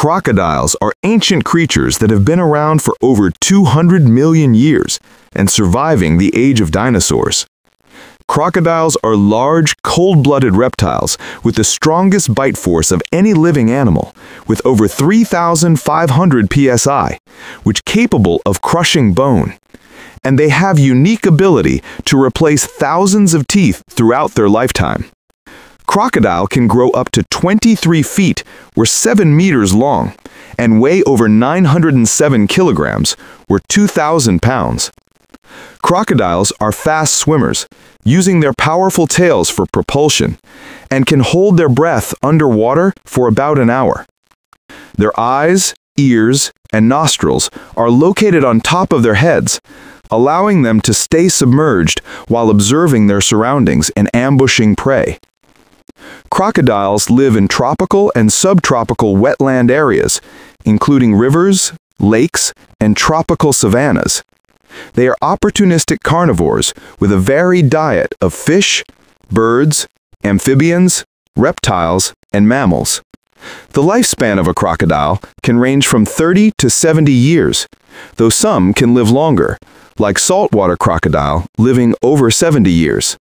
Crocodiles are ancient creatures that have been around for over 200 million years and surviving the age of dinosaurs. Crocodiles are large, cold-blooded reptiles with the strongest bite force of any living animal, with over 3,500 psi, which capable of crushing bone. And they have unique ability to replace thousands of teeth throughout their lifetime. Crocodile can grow up to 23 feet or 7 meters long and weigh over 907 kilograms or 2,000 pounds. Crocodiles are fast swimmers, using their powerful tails for propulsion, and can hold their breath underwater for about an hour. Their eyes, ears, and nostrils are located on top of their heads, allowing them to stay submerged while observing their surroundings and ambushing prey. Crocodiles live in tropical and subtropical wetland areas, including rivers, lakes, and tropical savannas. They are opportunistic carnivores with a varied diet of fish, birds, amphibians, reptiles, and mammals. The lifespan of a crocodile can range from 30 to 70 years, though some can live longer, like saltwater crocodile living over 70 years.